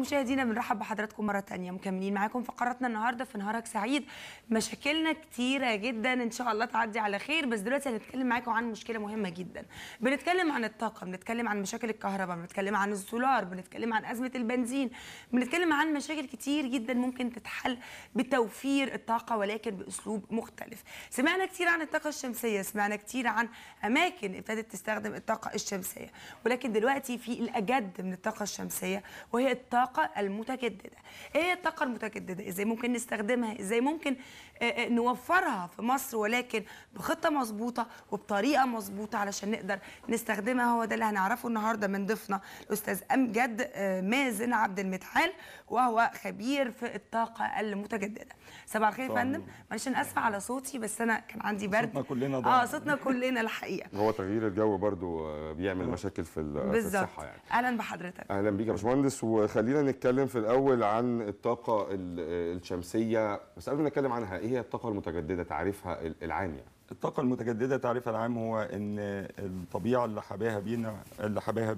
مشاهدينا بنرحب بحضراتكم مره ثانيه مكملين معاكم فقرتنا النهارده في نهارك سعيد مشاكلنا كتيره جدا ان شاء الله تعدي على خير بس دلوقتي هنتكلم معاكم عن مشكله مهمه جدا بنتكلم عن الطاقه بنتكلم عن مشاكل الكهرباء بنتكلم عن السولار بنتكلم عن ازمه البنزين بنتكلم عن مشاكل كتير جدا ممكن تتحل بتوفير الطاقه ولكن باسلوب مختلف سمعنا كتير عن الطاقه الشمسيه سمعنا كتير عن اماكن ابتدت تستخدم الطاقه الشمسيه ولكن دلوقتي في الاجد من الطاقه الشمسيه وهي الطاقه الطاقه المتجدده ايه الطاقه المتجدده ازاي ممكن نستخدمها ازاي ممكن آه، آه، نوفرها في مصر ولكن بخطه مظبوطه وبطريقه مظبوطه علشان نقدر نستخدمها هو ده اللي هنعرفه النهارده من ضيفنا الاستاذ امجد آه، مازن عبد المتحال وهو خبير في الطاقه المتجدده صباح الخير يا فندم معلش انا اسفه على صوتي بس انا كان عندي برد صوتنا كلنا ضعف اه صوتنا كلنا الحقيقه هو تغيير الجو برضو بيعمل مشاكل في الصحه يعني اهلا بحضرتك اهلا بيك يا باشمهندس وخلينا خلينا نتكلم في الاول عن الطاقه الشمسيه بس قبل ما نتكلم عنها ايه هي الطاقه المتجدده تعريفها العام يعني الطاقه المتجدده تعريفها العام هو ان الطبيعه اللي حباها بينا اللي حباها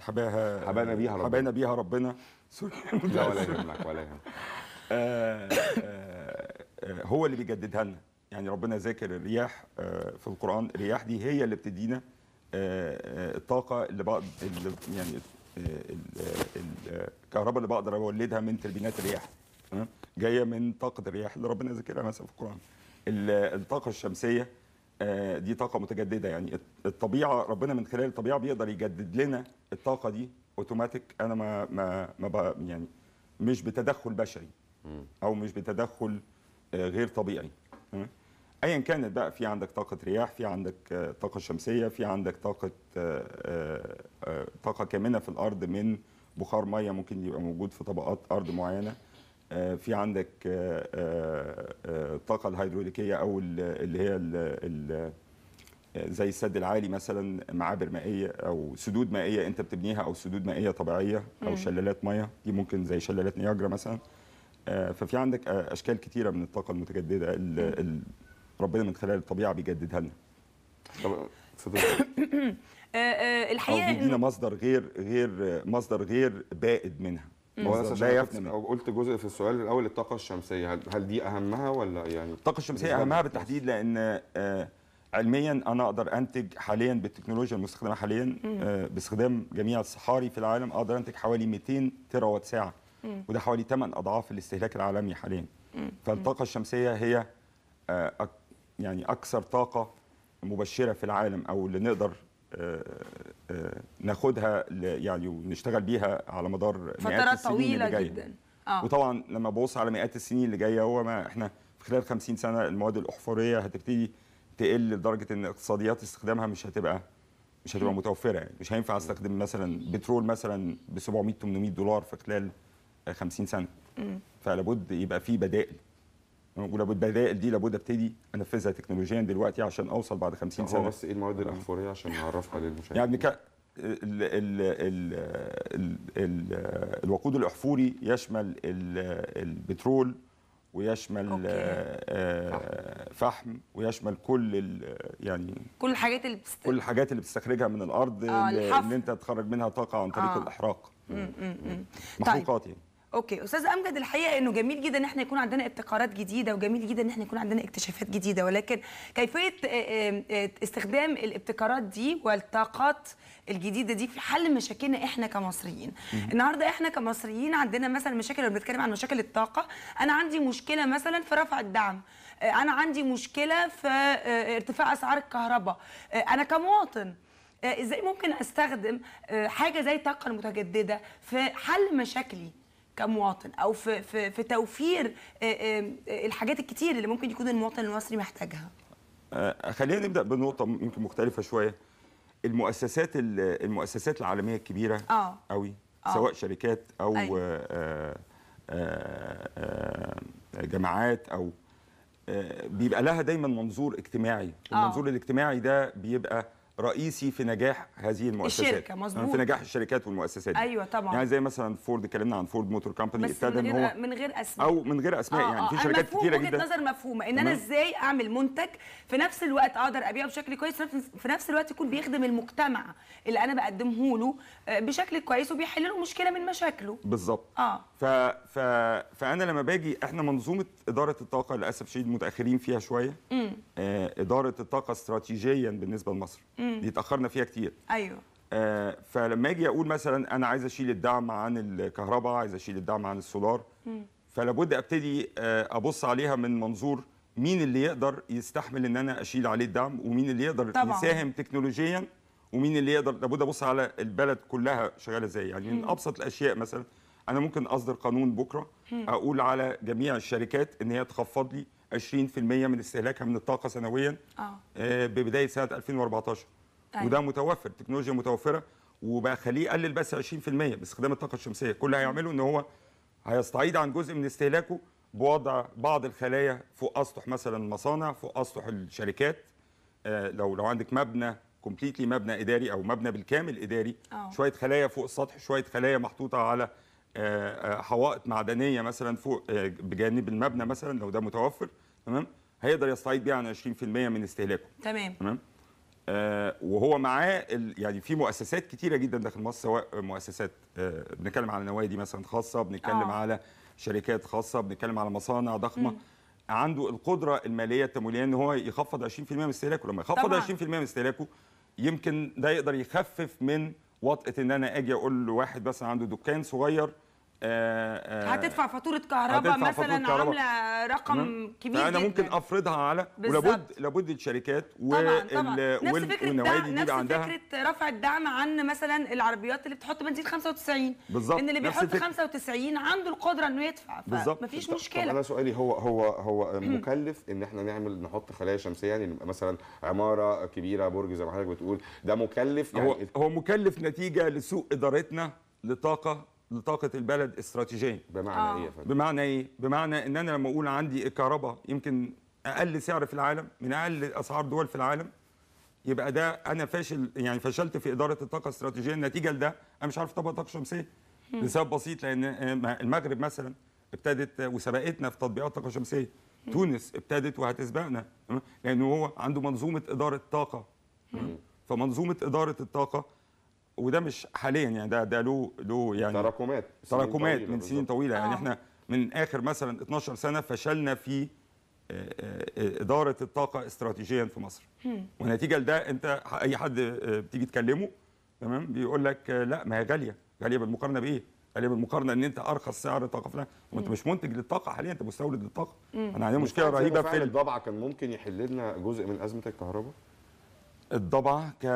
حباها حبانا بيها ربنا حبانا بيها ربنا سوري لا ولا يهمك ولا يهمك آه، آه، آه، هو اللي بيجددها لنا يعني ربنا ذاكر الرياح في القران الرياح دي هي اللي بتدينا الطاقه اللي, بقى اللي يعني الكهرباء اللي بقدر اولدها من تربينات الرياح جايه من طاقه الرياح اللي ربنا ذكرها مثلا في القران الطاقه الشمسيه آه، دي طاقه متجدده يعني الطبيعه ربنا من خلال الطبيعه بيقدر يجدد لنا الطاقه دي اوتوماتيك انا ما ما ما يعني مش بتدخل بشري او مش بتدخل آه، غير طبيعي ايا كانت بقى في عندك طاقه رياح في عندك آه، طاقه شمسيه في عندك طاقه طاقه كامنه في الارض من بخار ميه ممكن يبقى موجود في طبقات ارض معينه آه، في عندك الطاقه آه، آه، الهيدروليكيه او اللي هي زي السد العالي مثلا معابر مائيه او سدود مائيه انت بتبنيها او سدود مائيه طبيعيه او شلالات ميه دي ممكن زي شلالات نياجرا مثلا ففي عندك اشكال كتيره من الطاقه المتجدده اللي ربنا من خلال الطبيعه بيجددها لنا اتفضلي آه، آه، الحقيقه او يدينا مصدر غير غير مصدر غير بائد منها هو لا قلت جزء في السؤال الاول الطاقه الشمسيه هل, هل دي اهمها ولا يعني الطاقه الشمسيه اهمها بالتحديد لان آه، علميا انا اقدر انتج حاليا بالتكنولوجيا المستخدمه حاليا باستخدام جميع الصحاري في العالم اقدر انتج حوالي 200 تراوات ساعه وده حوالي 8 اضعاف الاستهلاك العالمي حاليا فالطاقه الشمسيه هي يعني اكثر طاقه مبشره في العالم او اللي نقدر آه، آه، ناخدها يعني ونشتغل بيها على مدار مئات السنين طويلة اللي جايه جدا آه. وطبعا لما ببص على مئات السنين اللي جايه هو ما احنا في خلال 50 سنه المواد الاحفوريه هتبتدي تقل لدرجه ان اقتصاديات استخدامها مش هتبقى مش هتبقى متوفره يعني مش هينفع استخدم مثلا بترول مثلا ب 700 800 دولار في خلال 50 سنه فلابد يبقى في بدائل ولابد بدائل دي لابد ابتدي انفذها تكنولوجيا دلوقتي عشان اوصل بعد 50 سنه بس ايه المواد آه. الاحفوريه عشان نعرفها للمشاهدين يعني ك... ال ال ال ال ال الوقود الاحفوري يشمل ال البترول ويشمل أوكي. آه، فحم ويشمل كل يعني كل الحاجات اللي بست... كل الحاجات اللي بتستخرجها من الارض آه اللي انت تخرج منها طاقه عن طريق آه. الاحراق طيب. محروقات يعني اوكي استاذ امجد الحقيقه انه جميل جدا ان احنا يكون عندنا ابتكارات جديده وجميل جدا ان احنا يكون عندنا اكتشافات جديده ولكن كيفيه آه، آه، آه، استخدام الابتكارات دي والطاقات الجديده دي في حل مشاكلنا احنا كمصريين النهارده احنا كمصريين عندنا مثلا مشاكل لو بنتكلم عن مشاكل الطاقه انا عندي مشكله مثلا في رفع الدعم انا عندي مشكله في ارتفاع اسعار الكهرباء انا كمواطن ازاي ممكن استخدم حاجه زي الطاقه المتجدده في حل مشاكلي كمواطن او في في, في توفير آه، آه، الحاجات الكتير اللي ممكن يكون المواطن المصري محتاجها آه، خلينا نبدا بنقطه يمكن مختلفه شويه المؤسسات المؤسسات العالميه الكبيره آه. قوي آه. سواء شركات او أيوه. جامعات او بيبقى لها دايما منظور اجتماعي المنظور الاجتماعي ده بيبقى رئيسي في نجاح هذه المؤسسات الشركه مظبوط يعني في نجاح الشركات والمؤسسات دي. ايوه طبعا يعني زي مثلا فورد اتكلمنا عن فورد موتور كامباني بس ان هو من غير اسماء او من غير اسماء آه يعني في آه، شركات كتيره جدا وجهه نظر مفهومه ان انا ازاي اعمل منتج في نفس الوقت اقدر ابيعه بشكل كويس في نفس الوقت يكون بيخدم المجتمع اللي انا بقدمه له آه، بشكل كويس وبيحل له مشكله من مشاكله بالظبط اه ف... ف... فانا لما باجي احنا منظومه اداره الطاقه للاسف شديد متاخرين فيها شويه آه اداره الطاقه استراتيجيا بالنسبه لمصر م. دي اتاخرنا فيها كتير ايوه آه فلما اجي اقول مثلا انا عايز اشيل الدعم عن الكهرباء عايز اشيل الدعم عن السولار فلابد ابتدي آه ابص عليها من منظور مين اللي يقدر يستحمل ان انا اشيل عليه الدعم ومين اللي يقدر طبعا. يساهم تكنولوجيا ومين اللي يقدر لابد ابص على البلد كلها شغاله ازاي يعني من ابسط الاشياء مثلا انا ممكن اصدر قانون بكره مم. اقول على جميع الشركات ان هي تخفض لي 20% من استهلاكها من الطاقه سنويا آه. آه، ببدايه سنه 2014 أيوة. وده متوفر التكنولوجيا متوفره وبقى خليه يقلل بس 20% باستخدام الطاقه الشمسيه كل اللي هيعمله ان هو هيستعيد عن جزء من استهلاكه بوضع بعض الخلايا فوق اسطح مثلا المصانع فوق اسطح الشركات آه لو لو عندك مبنى كومبليتلي مبنى اداري او مبنى بالكامل اداري أوه. شويه خلايا فوق السطح شويه خلايا محطوطه على آه،, آه حوائط معدنيه مثلا فوق آه بجانب المبنى مثلا لو ده متوفر تمام هيقدر يستعيد بيها عن 20% من استهلاكه تمام تمام آه، وهو معاه يعني في مؤسسات كتيره جدا داخل مصر سواء مؤسسات آه، بنتكلم على نوادي مثلا خاصه بنتكلم آه. على شركات خاصه بنتكلم على مصانع ضخمه م. عنده القدره الماليه التمويليه ان هو يخفض 20% من استهلاكه لما يخفض 20% من استهلاكه يمكن ده يقدر يخفف من وطئه ان انا اجي اقول لواحد مثلا عنده دكان صغير آه، آه. هتدفع فاتوره كهرباء مثلا عامله رقم مم. كبير انا ممكن جداً. افرضها على ولابد لابد الشركات وال وال... والنوادي دي عندها نفس فكره رفع الدعم عن مثلا العربيات اللي بتحط بنزين 95 بالظبط ان اللي بيحط فكرة. 95 عنده القدره انه يدفع بالظبط مفيش بالزبط. مشكله طب انا سؤالي هو هو هو مكلف ان احنا نعمل نحط خلايا شمسيه يعني مثلا عماره كبيره برج زي ما حضرتك بتقول ده مكلف يعني هو, هو مكلف نتيجه لسوء ادارتنا لطاقه لطاقه البلد استراتيجية بمعنى آه. ايه بمعنى ايه بمعنى ان انا لما اقول عندي الكهرباء يمكن اقل سعر في العالم من اقل اسعار دول في العالم يبقى ده انا فاشل يعني فشلت في اداره الطاقه الاستراتيجية نتيجه لده انا مش عارف اطبق طاقه شمسيه لسبب بسيط لان المغرب مثلا ابتدت وسبقتنا في تطبيقات الطاقه الشمسيه تونس ابتدت وهتسبقنا لانه هو عنده منظومه اداره طاقه فمنظومه اداره الطاقه وده مش حاليا يعني ده ده له له يعني تراكمات تراكمات من سنين طويله يعني آه. احنا من اخر مثلا 12 سنه فشلنا في آه، آه، اداره الطاقه استراتيجيا في مصر ونتيجه لده انت اي حد بتيجي تكلمه تمام بيقول لك لا ما هي غاليه غاليه بالمقارنه بايه؟ غاليه بالمقارنه ان انت ارخص سعر طاقه العالم وانت مش منتج للطاقه حاليا انت مستورد للطاقه احنا عندنا مشكله رهيبه في الضبعه كان ممكن يحل لنا جزء من ازمه الكهرباء الضبع ك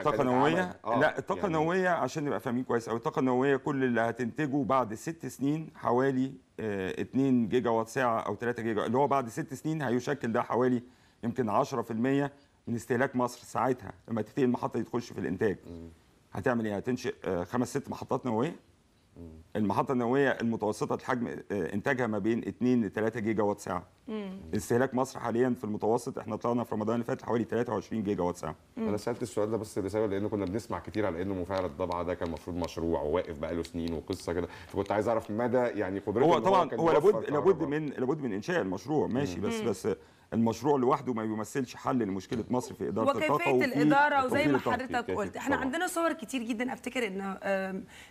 كطاقه نوويه آه، لا الطاقه يعني... النوويه عشان نبقى فاهمين كويس قوي الطاقه النوويه كل اللي هتنتجه بعد ست سنين حوالي 2 آه، جيجا وات ساعه او 3 جيجا اللي هو بعد ست سنين هيشكل ده حوالي يمكن 10% من استهلاك مصر ساعتها لما تبتدي المحطه دي تخش في الانتاج هتعمل ايه هتنشئ آه، خمس ست محطات نوويه المحطه النوويه المتوسطه الحجم آه، انتاجها ما بين 2 ل 3 جيجا وات ساعه استهلاك مصر حاليا في المتوسط احنا طلعنا في رمضان اللي فات حوالي 23 جيجا وات ساعه انا سالت السؤال ده بس لسبب لان كنا بنسمع كتير على انه مفاعل الضبعه ده كان المفروض مشروع وواقف بقاله سنين وقصه كده فكنت عايز اعرف مدى يعني قدرته هو طبعا هو لابد لابد من لابد من انشاء المشروع ماشي مم. بس بس المشروع لوحده ما بيمثلش حل لمشكله مصر في اداره الطاقه وكيفيه الاداره وزي ما حضرتك قلت احنا عندنا صور كتير جدا افتكر انه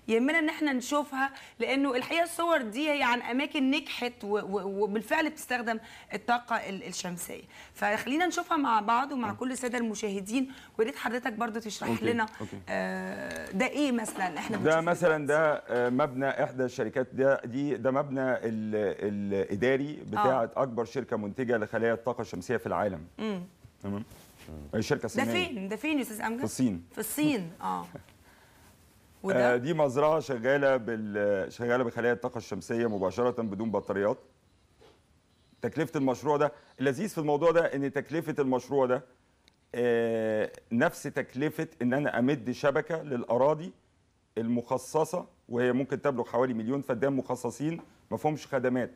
يهمنا ان احنا نشوف نشوفها لانه الحقيقه الصور دي هي عن اماكن نجحت وبالفعل بتستخدم الطاقه الشمسيه فخلينا نشوفها مع بعض ومع كل الساده المشاهدين ويا ريت حضرتك برضو تشرح أوكي. لنا أوكي. آه، ده ايه مثلا احنا ده مثلا ده آه، مبنى احدى الشركات ده دي ده مبنى الاداري بتاعه آه. اكبر شركه منتجه لخلايا الطاقه الشمسيه في العالم تمام الشركه الصينيه ده فين ده فين يا استاذ امجد في الصين في الصين اه وده؟ آه، دي مزرعه شغاله بال شغاله بخلايا الطاقه الشمسيه مباشره بدون بطاريات تكلفه المشروع ده اللذيذ في الموضوع ده ان تكلفه المشروع ده آه، نفس تكلفه ان انا امد شبكه للاراضي المخصصه وهي ممكن تبلغ حوالي مليون فدان مخصصين ما فيهمش خدمات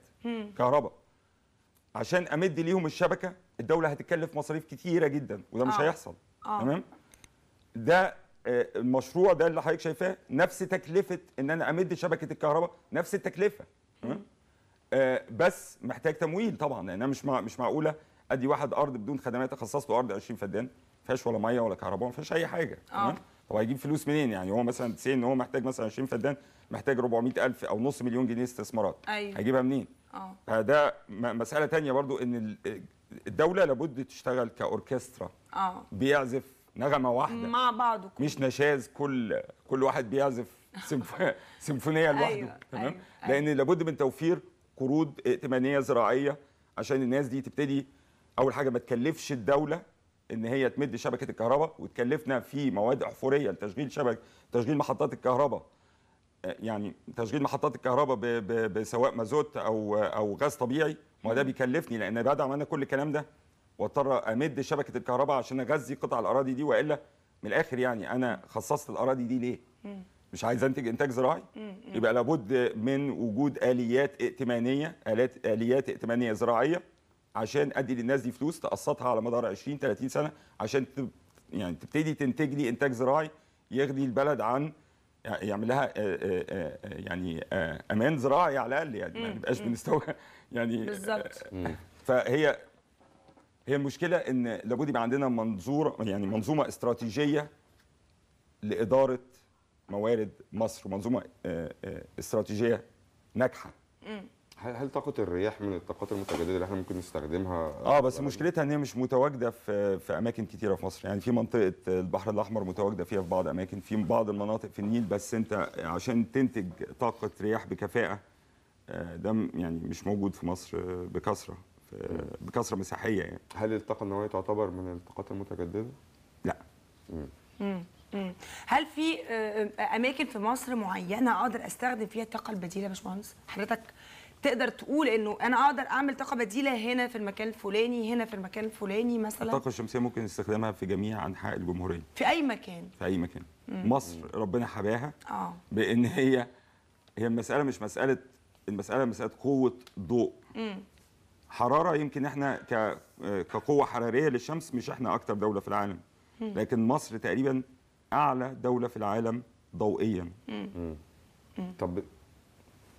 كهرباء عشان امد ليهم الشبكه الدوله هتتكلف مصاريف كتيره جدا وده مش آه. هيحصل آه. تمام ده آه، المشروع ده اللي حضرتك شايفاه نفس تكلفه ان انا امد شبكه الكهرباء نفس التكلفه آه، بس محتاج تمويل طبعا لان يعني انا مش مش معقوله ادي واحد ارض بدون خدمات اخصص له ارض 20 فدان ما فيهاش ولا ميه ولا كهرباء ما فيهاش اي حاجه آه. تمام طب هيجيب فلوس منين يعني هو مثلا سي ان هو محتاج مثلا 20 فدان محتاج 400000 او نص مليون جنيه استثمارات أيوة. هيجيبها منين اه فده مساله ثانيه برضو ان الدوله لابد تشتغل كاوركسترا اه بيعزف نغمه واحده مع بعض مش نشاز كل كل واحد بيعزف سيمفونيه لوحده أيوة تمام أيوة،, أيوة لان لابد من توفير قروض ائتمانيه زراعيه عشان الناس دي تبتدي اول حاجه ما تكلفش الدوله ان هي تمد شبكه الكهرباء وتكلفنا في مواد احفوريه لتشغيل شبكه تشغيل محطات الكهرباء آه، يعني تشغيل محطات الكهرباء بسواء مازوت او او غاز طبيعي ما ده بيكلفني لان بعد عملنا كل الكلام ده واضطر امد شبكه الكهرباء عشان اغذي قطع الاراضي دي والا من الاخر يعني انا خصصت الاراضي دي ليه؟ مش عايز انتج انتاج زراعي يبقى لابد من وجود اليات ائتمانيه الات اليات ائتمانيه زراعيه عشان ادي للناس دي فلوس تقسطها على مدار 20 30 سنه عشان تب يعني تبتدي تنتج لي انتاج زراعي يغني البلد عن يعمل لها يعني امان زراعي على الاقل يعني ما نبقاش بنستوى يعني بالظبط فهي هي المشكله ان لابد يبقى عندنا منظور يعني منظومه استراتيجيه لاداره موارد مصر منظومه آه، آه، استراتيجيه ناجحه هل طاقه الرياح من الطاقات المتجدده اللي احنا ممكن نستخدمها اه بس يعني؟ مشكلتها ان هي مش متواجده في في اماكن كتيره في مصر يعني في منطقه آه، البحر الاحمر متواجده فيها في بعض اماكن في بعض المناطق في النيل بس انت عشان تنتج طاقه رياح بكفاءه ده يعني مش موجود في مصر بكثره آه، بكثره مساحيه يعني هل الطاقه النوويه تعتبر من الطاقات المتجدده؟ لا هل في آه، آه، اماكن في مصر معينه اقدر استخدم فيها الطاقه البديله يا باشمهندس؟ حضرتك تقدر تقول انه انا اقدر اعمل طاقه بديله هنا في المكان الفلاني هنا في المكان الفلاني مثلا الطاقه الشمسيه ممكن نستخدمها في جميع انحاء الجمهوريه في اي مكان في اي مكان مم. مصر ربنا حباها اه بان هي هي المساله مش مساله المساله مساله قوه ضوء مم. حراره يمكن احنا كقوه حراريه للشمس مش احنا اكتر دوله في العالم لكن مصر تقريبا اعلى دوله في العالم ضوئيا طب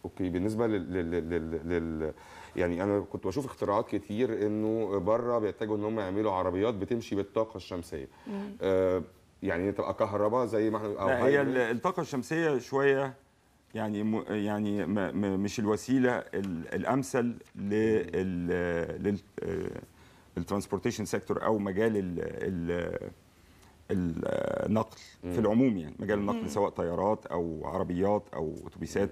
اوكي بالنسبه لل, لل... لل... لل... يعني انا كنت بشوف اختراعات كتير انه بره بيحتاجوا ان هم يعملوا عربيات بتمشي بالطاقه الشمسيه آه يعني تبقى كهرباء زي ما احنا او هي الطاقه الشمسيه شويه يعني يعني مش الوسيله الامثل للترانسبورتيشن آه، سيكتور او مجال ال النقل في العموم يعني مجال النقل سواء طيارات او عربيات او اتوبيسات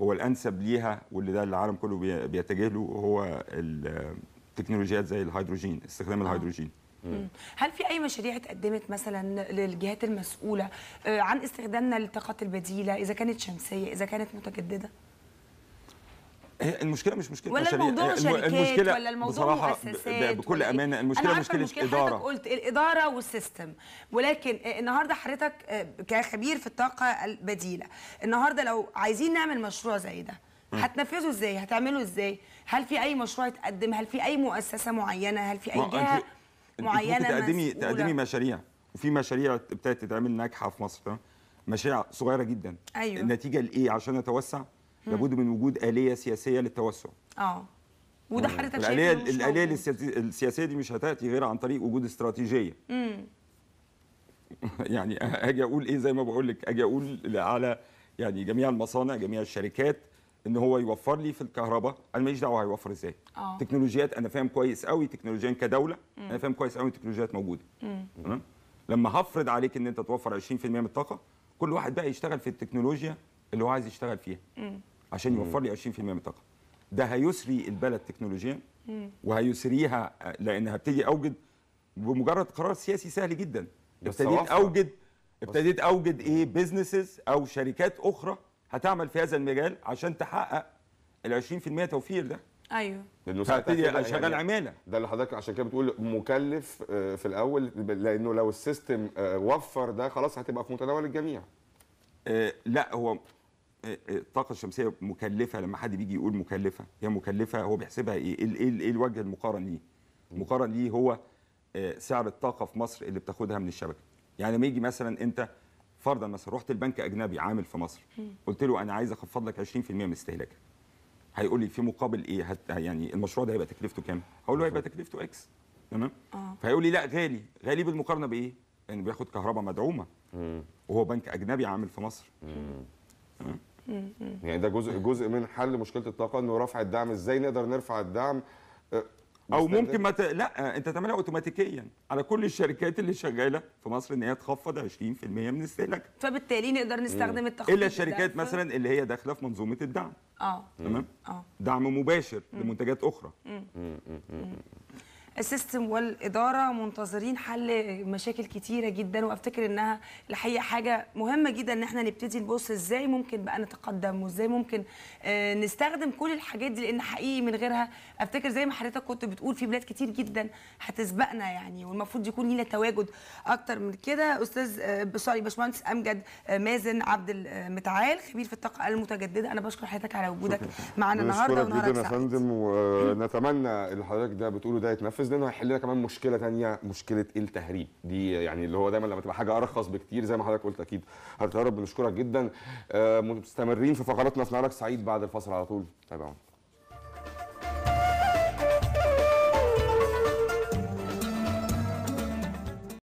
هو الانسب ليها واللي ده العالم كله بيتجه له هو التكنولوجيات زي الهيدروجين استخدام الهيدروجين هل في اي مشاريع اتقدمت مثلا للجهات المسؤوله آه، عن استخدامنا للطاقات البديله اذا كانت شمسيه اذا كانت متجدده هي المشكله مش مشكله ولا مشاريع. الموضوع شركات المشكلة ولا الموضوع مؤسسات بكل إيه؟ امانه المشكله أنا مشكله المشكلة اداره قلت الاداره والسيستم ولكن النهارده حضرتك آه، كخبير في الطاقه البديله النهارده لو عايزين نعمل مشروع زي ده هتنفذه ازاي هتعمله ازاي هل في اي مشروع اتقدم هل في اي مؤسسه معينه هل في اي جهه معينه تقدمي تقدمي مشاريع وفي مشاريع ابتدت تتعمل ناجحه في مصر تمام مشاريع صغيره جدا أيوة. النتيجه لايه عشان اتوسع لابد من وجود اليه سياسيه للتوسع اه وده حضرتك شايف الاليه الاليه السياسيه دي مش هتاتي غير عن طريق وجود استراتيجيه يعني اجي اقول ايه زي ما بقول لك اجي اقول على يعني جميع المصانع جميع الشركات ان هو يوفر لي في الكهرباء انا ماليش دعوه هيوفر ازاي أوه. تكنولوجيات انا فاهم كويس قوي تكنولوجيا كدوله مم. انا فاهم كويس قوي التكنولوجيات موجوده تمام لما هفرض عليك ان انت توفر 20% من الطاقه كل واحد بقى يشتغل في التكنولوجيا اللي هو عايز يشتغل فيها مم. عشان يوفر لي 20% من الطاقه ده هيسري البلد تكنولوجيا وهيسريها آه، لان هبتدي اوجد بمجرد قرار سياسي سهل جدا ابتديت اوجد ابتديت اوجد ايه بزنسز او شركات اخرى هتعمل في هذا المجال عشان تحقق ال 20% توفير ده ايوه لانه شغال اشغل يعني عماله ده اللي حضرتك عشان كده بتقول مكلف آه، في الاول لانه لو السيستم آه، وفر ده خلاص هتبقى في متناول الجميع آه، لا هو الطاقه الشمسيه مكلفه لما حد بيجي يقول مكلفه هي مكلفه هو بيحسبها ايه ايه الوجه المقارن ليه المقارن ليه هو سعر الطاقه في مصر اللي بتاخدها من الشبكه يعني لما يجي مثلا انت فرضا مثلا رحت البنك اجنبي عامل في مصر قلت له انا عايز اخفض لك 20% من استهلاكك هيقول لي في مقابل ايه هت يعني المشروع ده هيبقى تكلفته كام هقول له هيبقى تكلفته اكس تمام آه. فهيقول لي لا غالي غالي بالمقارنه بايه ان يعني بياخد كهرباء مدعومه وهو بنك اجنبي عامل في مصر تمام يعني ده جزء جزء من حل مشكله الطاقه انه رفع الدعم ازاي نقدر نرفع الدعم آه، او ممكن ما ت... لا انت تعملها اوتوماتيكيا على كل الشركات اللي شغاله في مصر ان هي تخفض 20% من استهلاك فبالتالي نقدر نستخدم التخفيض الا الشركات مثلا اللي هي داخله في منظومه الدعم اه تمام اه دعم مباشر مم. لمنتجات اخرى مم. مم. السيستم والاداره منتظرين حل مشاكل كتيره جدا وافتكر انها الحقيقه حاجه مهمه جدا ان احنا نبتدي نبص ازاي ممكن بقى نتقدم وازاي ممكن آه، نستخدم كل الحاجات دي لان حقيقي من غيرها افتكر زي ما حضرتك كنت بتقول في بلاد كتير جدا هتسبقنا يعني والمفروض يكون لينا تواجد اكتر من كده استاذ آه، سوري باشمهندس امجد آه، مازن عبد المتعال خبير في الطاقه المتجدده انا بشكر حضرتك على وجودك معانا النهارده ونهارك سعيد جدا يا فندم ونتمنى اللي حضرتك ده بتقوله ده يتنفذ بالنسبه لنا هيحل لنا كمان مشكله ثانيه مشكله التهريب دي يعني اللي هو دايما لما تبقى حاجه ارخص بكتير زي ما حضرتك قلت اكيد هتهرب بنشكرك جدا آه، مستمرين في فقراتنا في نهارك سعيد بعد الفصل على طول تابعونا طيب